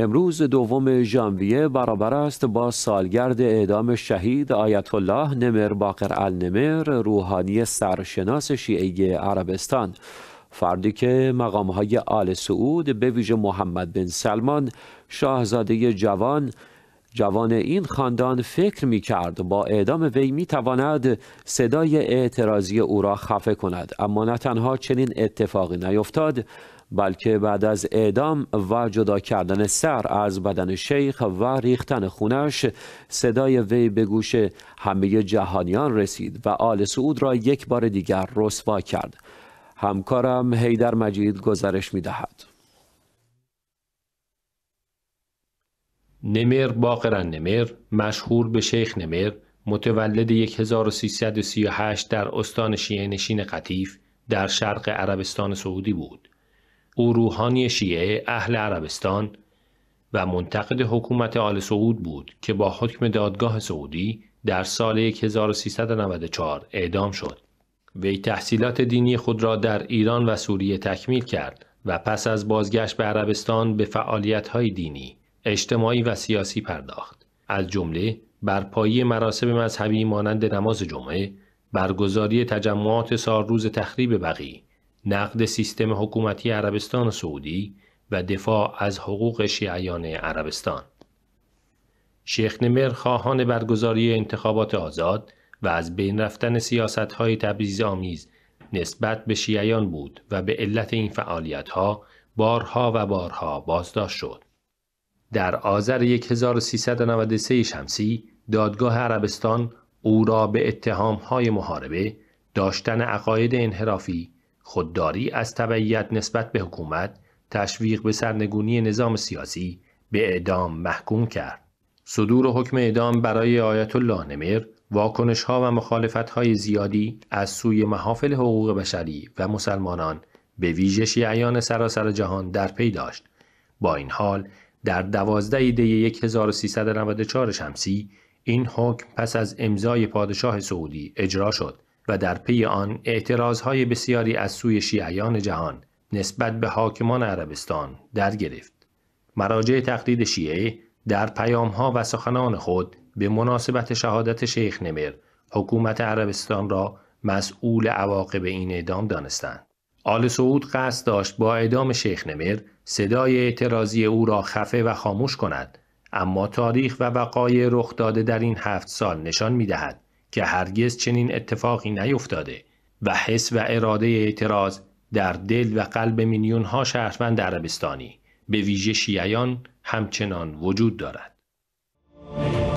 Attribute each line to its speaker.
Speaker 1: امروز دوم ژانویه برابر است با سالگرد اعدام شهید آیت الله نمر باقر النمر روحانی سرشناس شیعه عربستان فردی که مقامهای آل سعود به ویژه محمد بن سلمان شاهزاده جوان جوان این خاندان فکر می کرد با اعدام وی می تواند صدای اعتراضی او را خفه کند اما نه تنها چنین اتفاقی نیفتاد بلکه بعد از اعدام و جدا کردن سر از بدن شیخ و ریختن خونش صدای وی به گوش همه جهانیان رسید و آل سعود را یک بار دیگر رسوا کرد همکارم هیدر مجید گزارش می دهد نمر باقران نمیر مشهور به شیخ نمر
Speaker 2: متولد 1338 در استان شیعه نشین قطیف در شرق عربستان سعودی بود او روحانی شیعه اهل عربستان و منتقد حکومت آل سعود بود که با حکم دادگاه سعودی در سال 1394 اعدام شد. وی تحصیلات دینی خود را در ایران و سوریه تکمیل کرد و پس از بازگشت به عربستان به فعالیت‌های دینی، اجتماعی و سیاسی پرداخت. از جمله پایی مراسم مذهبی مانند نماز جمعه، برگزاری تجمعات روز تخریب بقیه نقد سیستم حکومتی عربستان سعودی و دفاع از حقوق شیعیان عربستان شیخ نمر خواهان برگزاری انتخابات آزاد و از بین رفتن سیاست های تبریز آمیز نسبت به شیعیان بود و به علت این فعالیت ها بارها و بارها بازداشت شد. در آذر 1393 شمسی دادگاه عربستان او را به اتهام های محاربه، داشتن عقاید انحرافی، خودداری از تبعیت نسبت به حکومت تشویق به سرنگونی نظام سیاسی به اعدام محکوم کرد. صدور حکم اعدام برای آیت الله نمر واکنش ها و مخالفت های زیادی از سوی محافل حقوق بشری و مسلمانان به ویژه شیعیان سراسر جهان در پی داشت. با این حال در دوازده دی 1394 شمسی این حکم پس از امضای پادشاه سعودی اجرا شد و در پی آن اعتراضهای بسیاری از سوی شیعیان جهان نسبت به حاکمان عربستان در گرفت. مراجع تقلید شیعه در پیامها و سخنان خود به مناسبت شهادت شیخ نمر حکومت عربستان را مسئول عواقب این اعدام دانستند. آل سعود قصد داشت با اعدام شیخ نمر صدای اعتراضی او را خفه و خاموش کند اما تاریخ و وقایع رخ داده در این هفت سال نشان می دهد که هرگز چنین اتفاقی نیفتاده و حس و اراده اعتراض در دل و قلب میلیون ها شهروند عربستانی به ویژه شیعیان همچنان وجود دارد.